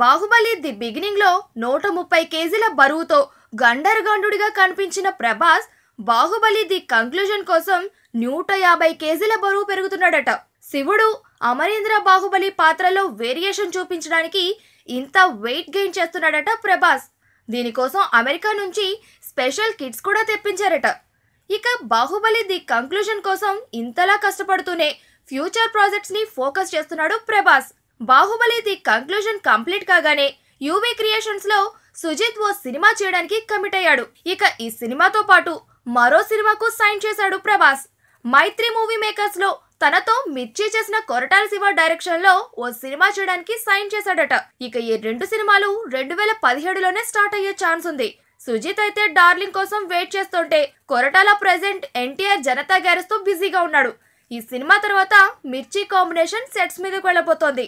Baahubali the బిగినింగ్లో నూట ముప్పై కేజీల బరువుతో గండరగండుడిగా కనిపించిన ప్రభాస్ బాహుబలి ది కంక్లూజన్ కోసం నూట యాభై కేజీల బరువు పెరుగుతున్నాడట శివుడు అమరేంద్ర బాహుబలి పాత్రలో వేరియేషన్ చూపించడానికి ఇంత వెయిట్ గెయిన్ చేస్తున్నాడట ప్రభాస్ దీనికోసం అమెరికా నుంచి స్పెషల్ కిట్స్ కూడా తెప్పించారట ఇక బాహుబలి ది కంక్లూజన్ కోసం ఇంతలా కష్టపడుతూనే ఫ్యూచర్ ప్రాజెక్ట్స్ని ఫోకస్ చేస్తున్నాడు Prabhas Baahubali the conclusion complete కాగానే యూవీ క్రియేషన్స్ లో సుజిత్ ఓ సినిమా చేయడానికి కమిట్ అయ్యాడు ఇక ఈ సినిమాతో పాటు మరో సినిమాకు సైన్ చేశాడు ప్రభాస్ మైత్రి మూవీ మేకర్స్ లో తనతో మిర్చి చేసిన కొరటాల శివ డైరెక్షన్ లో ఓ సినిమా చేయడానికి సైన్ చేశాడట ఇక ఈ రెండు సినిమాలు రెండు వేల పదిహేడులోనే స్టార్ట్ అయ్యే ఛాన్స్ ఉంది సుజిత్ అయితే డార్లింగ్ కోసం వెయిట్ చేస్తుంటే Koratala present NTR Janatha garage తో బిజీగా ఉన్నాడు ఈ సినిమా తర్వాత మిర్చి కాంబినేషన్ సెట్స్ మీదకి వెళ్ళబోతోంది